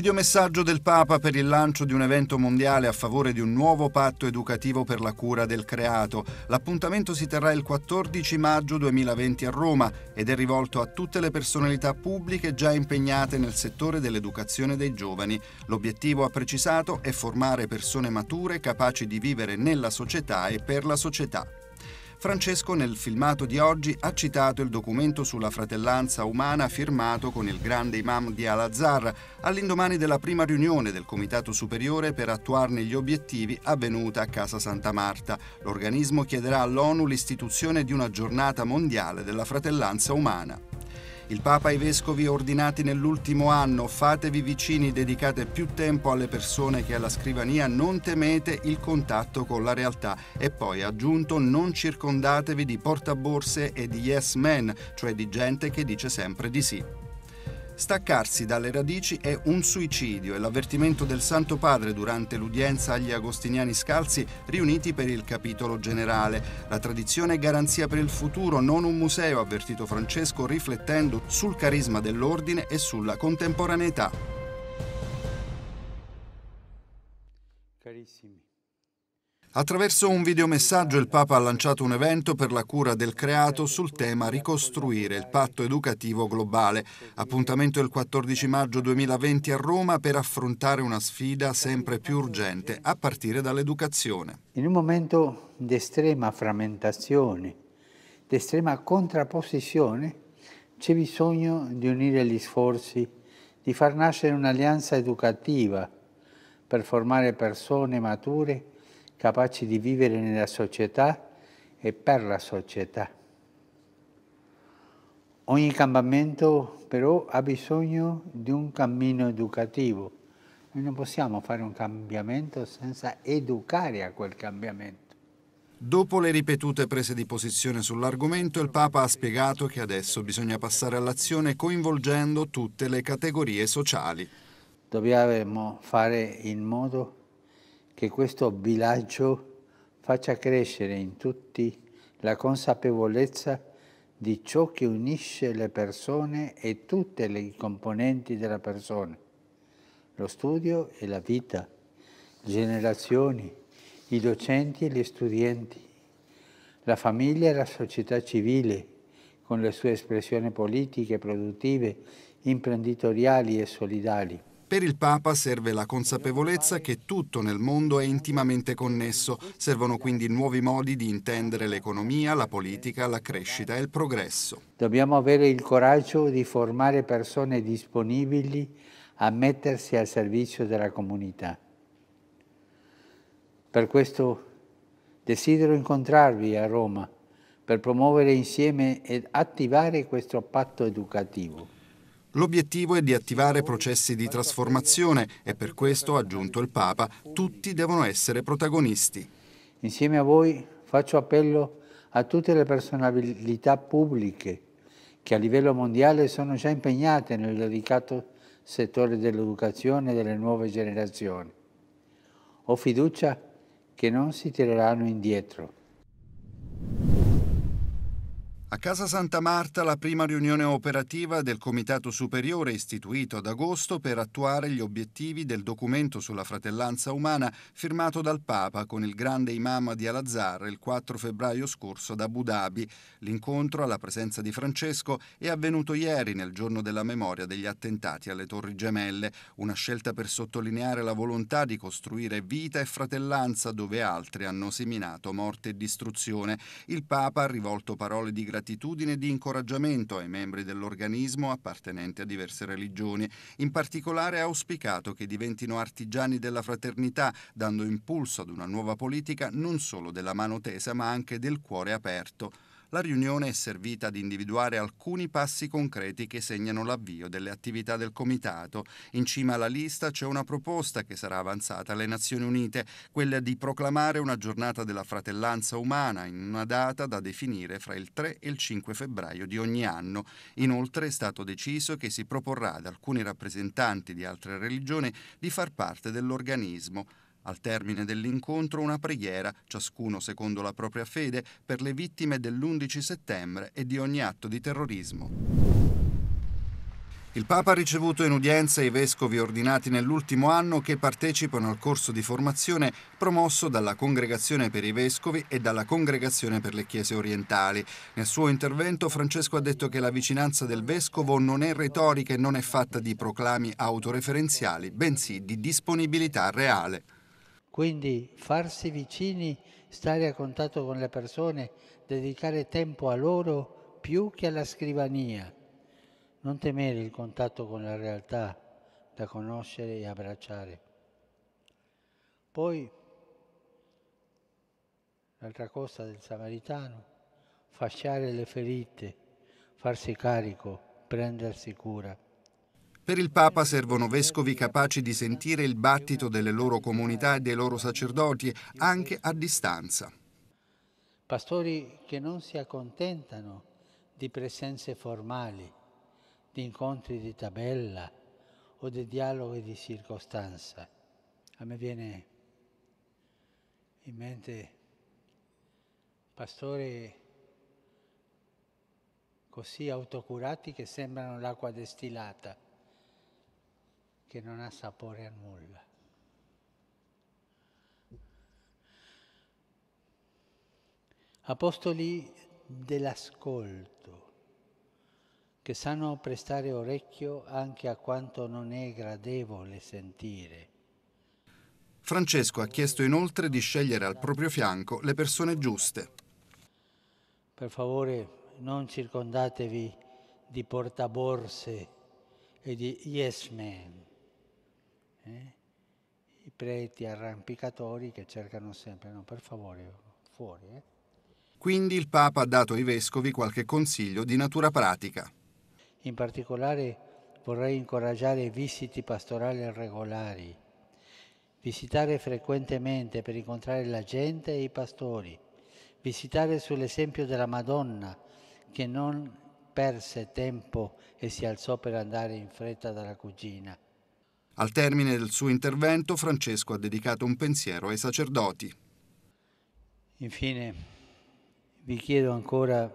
Videomessaggio del Papa per il lancio di un evento mondiale a favore di un nuovo patto educativo per la cura del creato. L'appuntamento si terrà il 14 maggio 2020 a Roma ed è rivolto a tutte le personalità pubbliche già impegnate nel settore dell'educazione dei giovani. L'obiettivo, ha precisato, è formare persone mature capaci di vivere nella società e per la società. Francesco nel filmato di oggi ha citato il documento sulla fratellanza umana firmato con il grande imam di Al-Azhar all'indomani della prima riunione del Comitato Superiore per attuarne gli obiettivi avvenuta a Casa Santa Marta. L'organismo chiederà all'ONU l'istituzione di una giornata mondiale della fratellanza umana. Il Papa ai vescovi ordinati nell'ultimo anno, fatevi vicini, dedicate più tempo alle persone che alla scrivania, non temete il contatto con la realtà. E poi ha aggiunto, non circondatevi di portaborse e di yes men, cioè di gente che dice sempre di sì. Staccarsi dalle radici è un suicidio è l'avvertimento del Santo Padre durante l'udienza agli agostiniani scalzi riuniti per il capitolo generale. La tradizione è garanzia per il futuro, non un museo, ha avvertito Francesco riflettendo sul carisma dell'ordine e sulla contemporaneità. Carissimi. Attraverso un videomessaggio il Papa ha lanciato un evento per la cura del creato sul tema Ricostruire il patto educativo globale, appuntamento il 14 maggio 2020 a Roma per affrontare una sfida sempre più urgente a partire dall'educazione. In un momento di estrema frammentazione, di estrema contrapposizione, c'è bisogno di unire gli sforzi, di far nascere un'alleanza educativa per formare persone mature capaci di vivere nella società e per la società. Ogni cambiamento però ha bisogno di un cammino educativo. Noi non possiamo fare un cambiamento senza educare a quel cambiamento. Dopo le ripetute prese di posizione sull'argomento, il Papa ha spiegato che adesso bisogna passare all'azione coinvolgendo tutte le categorie sociali. Dobbiamo fare in modo che questo bilancio faccia crescere in tutti la consapevolezza di ciò che unisce le persone e tutte le componenti della persona, lo studio e la vita, generazioni, i docenti e gli studenti, la famiglia e la società civile, con le sue espressioni politiche, produttive, imprenditoriali e solidali. Per il Papa serve la consapevolezza che tutto nel mondo è intimamente connesso, servono quindi nuovi modi di intendere l'economia, la politica, la crescita e il progresso. Dobbiamo avere il coraggio di formare persone disponibili a mettersi al servizio della comunità. Per questo desidero incontrarvi a Roma per promuovere insieme ed attivare questo patto educativo. L'obiettivo è di attivare processi di trasformazione e per questo, ha aggiunto il Papa, tutti devono essere protagonisti. Insieme a voi faccio appello a tutte le personalità pubbliche che a livello mondiale sono già impegnate nel delicato settore dell'educazione delle nuove generazioni. Ho fiducia che non si tireranno indietro Casa Santa Marta la prima riunione operativa del Comitato Superiore istituito ad agosto per attuare gli obiettivi del documento sulla fratellanza umana firmato dal Papa con il grande imam di Al-Azhar il 4 febbraio scorso ad Abu Dhabi. L'incontro alla presenza di Francesco è avvenuto ieri nel giorno della memoria degli attentati alle Torri Gemelle, una scelta per sottolineare la volontà di costruire vita e fratellanza dove altri hanno seminato morte e distruzione. Il Papa ha rivolto parole di gratitudine un'attitudine di incoraggiamento ai membri dell'organismo appartenenti a diverse religioni. In particolare ha auspicato che diventino artigiani della fraternità, dando impulso ad una nuova politica non solo della mano tesa ma anche del cuore aperto la riunione è servita ad individuare alcuni passi concreti che segnano l'avvio delle attività del Comitato. In cima alla lista c'è una proposta che sarà avanzata alle Nazioni Unite, quella di proclamare una giornata della fratellanza umana in una data da definire fra il 3 e il 5 febbraio di ogni anno. Inoltre è stato deciso che si proporrà ad alcuni rappresentanti di altre religioni di far parte dell'organismo. Al termine dell'incontro una preghiera, ciascuno secondo la propria fede, per le vittime dell'11 settembre e di ogni atto di terrorismo. Il Papa ha ricevuto in udienza i vescovi ordinati nell'ultimo anno che partecipano al corso di formazione promosso dalla Congregazione per i Vescovi e dalla Congregazione per le Chiese Orientali. Nel suo intervento Francesco ha detto che la vicinanza del vescovo non è retorica e non è fatta di proclami autoreferenziali, bensì di disponibilità reale. Quindi farsi vicini, stare a contatto con le persone, dedicare tempo a loro più che alla scrivania. Non temere il contatto con la realtà da conoscere e abbracciare. Poi, l'altra cosa del samaritano, fasciare le ferite, farsi carico, prendersi cura. Per il Papa servono vescovi capaci di sentire il battito delle loro comunità e dei loro sacerdoti, anche a distanza. Pastori che non si accontentano di presenze formali, di incontri di tabella o di dialoghi di circostanza. A me viene in mente pastori così autocurati che sembrano l'acqua destillata che non ha sapore a nulla. Apostoli dell'ascolto, che sanno prestare orecchio anche a quanto non è gradevole sentire. Francesco ha chiesto inoltre di scegliere al proprio fianco le persone giuste. Per favore non circondatevi di portaborse e di yes men eh? i preti arrampicatori che cercano sempre, no, per favore, fuori. Eh? Quindi il Papa ha dato ai vescovi qualche consiglio di natura pratica. In particolare vorrei incoraggiare visiti pastorali regolari, visitare frequentemente per incontrare la gente e i pastori, visitare sull'esempio della Madonna che non perse tempo e si alzò per andare in fretta dalla cugina. Al termine del suo intervento Francesco ha dedicato un pensiero ai sacerdoti. Infine vi chiedo ancora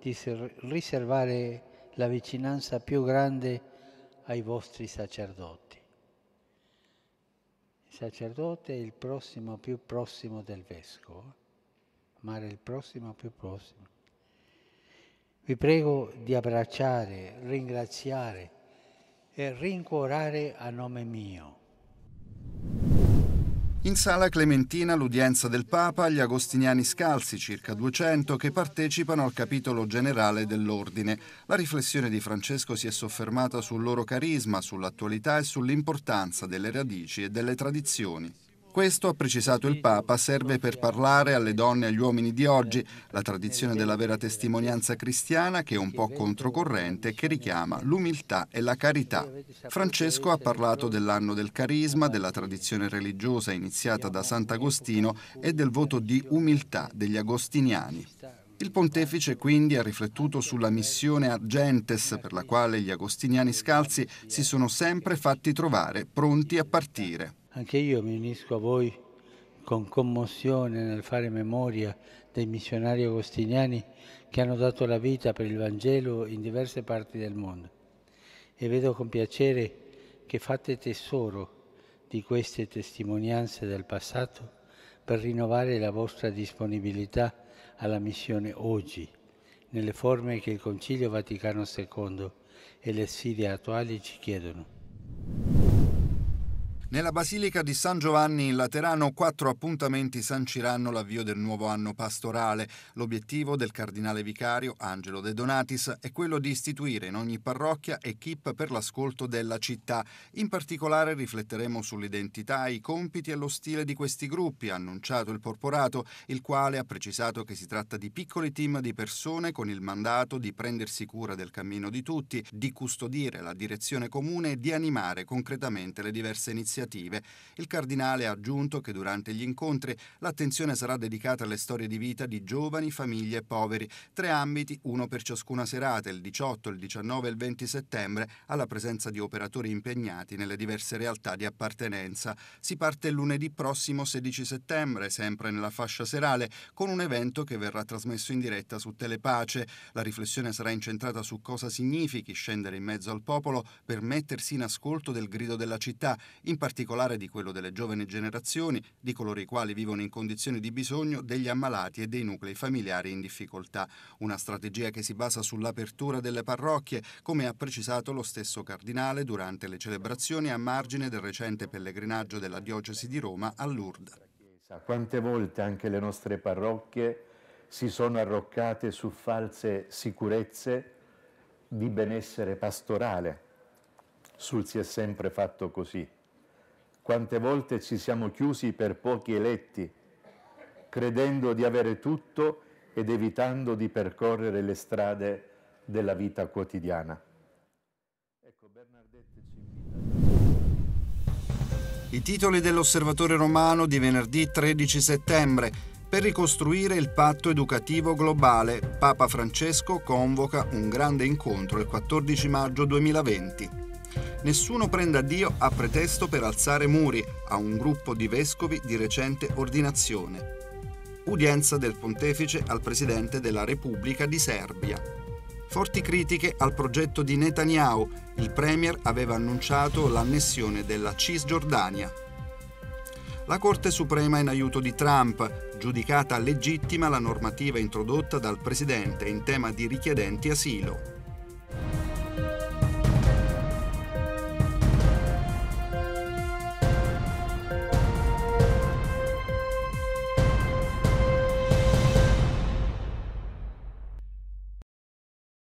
di riservare la vicinanza più grande ai vostri sacerdoti. Il sacerdote è il prossimo più prossimo del vescovo, ma è il prossimo più prossimo. Vi prego di abbracciare, ringraziare e rincuorare a nome mio. In sala Clementina l'udienza del Papa, gli agostiniani scalzi, circa 200, che partecipano al capitolo generale dell'Ordine. La riflessione di Francesco si è soffermata sul loro carisma, sull'attualità e sull'importanza delle radici e delle tradizioni. Questo, ha precisato il Papa, serve per parlare alle donne e agli uomini di oggi, la tradizione della vera testimonianza cristiana che è un po' controcorrente e che richiama l'umiltà e la carità. Francesco ha parlato dell'anno del carisma, della tradizione religiosa iniziata da Sant'Agostino e del voto di umiltà degli agostiniani. Il pontefice quindi ha riflettuto sulla missione Argentes per la quale gli agostiniani scalzi si sono sempre fatti trovare pronti a partire. Anche io mi unisco a voi con commozione nel fare memoria dei missionari agostiniani che hanno dato la vita per il Vangelo in diverse parti del mondo e vedo con piacere che fate tesoro di queste testimonianze del passato per rinnovare la vostra disponibilità alla missione oggi, nelle forme che il Concilio Vaticano II e le sfide attuali ci chiedono. Nella Basilica di San Giovanni in Laterano quattro appuntamenti sanciranno l'avvio del nuovo anno pastorale. L'obiettivo del cardinale vicario Angelo De Donatis è quello di istituire in ogni parrocchia equip per l'ascolto della città. In particolare rifletteremo sull'identità, i compiti e lo stile di questi gruppi, ha annunciato il porporato, il quale ha precisato che si tratta di piccoli team di persone con il mandato di prendersi cura del cammino di tutti, di custodire la direzione comune e di animare concretamente le diverse iniziative iniziative. Il cardinale ha aggiunto che durante gli incontri l'attenzione sarà dedicata alle storie di vita di giovani, famiglie e poveri, tre ambiti, uno per ciascuna serata, il 18, il 19 e il 20 settembre, alla presenza di operatori impegnati nelle diverse realtà di appartenenza. Si parte lunedì prossimo 16 settembre, sempre nella fascia serale, con un evento che verrà trasmesso in diretta su Telepace. La riflessione sarà incentrata su cosa significhi scendere in mezzo al popolo per mettersi in ascolto del grido della città, in particolare particolare di quello delle giovani generazioni, di coloro i quali vivono in condizioni di bisogno, degli ammalati e dei nuclei familiari in difficoltà. Una strategia che si basa sull'apertura delle parrocchie, come ha precisato lo stesso Cardinale durante le celebrazioni a margine del recente pellegrinaggio della diocesi di Roma a Lourdes. Quante volte anche le nostre parrocchie si sono arroccate su false sicurezze di benessere pastorale. Sul si è sempre fatto così. Quante volte ci siamo chiusi per pochi eletti, credendo di avere tutto ed evitando di percorrere le strade della vita quotidiana. Ecco, I titoli dell'Osservatore Romano di venerdì 13 settembre per ricostruire il patto educativo globale. Papa Francesco convoca un grande incontro il 14 maggio 2020 nessuno prenda Dio a pretesto per alzare muri a un gruppo di vescovi di recente ordinazione. Udienza del pontefice al presidente della Repubblica di Serbia. Forti critiche al progetto di Netanyahu, il premier aveva annunciato l'annessione della Cisgiordania. La Corte Suprema in aiuto di Trump, giudicata legittima la normativa introdotta dal presidente in tema di richiedenti asilo.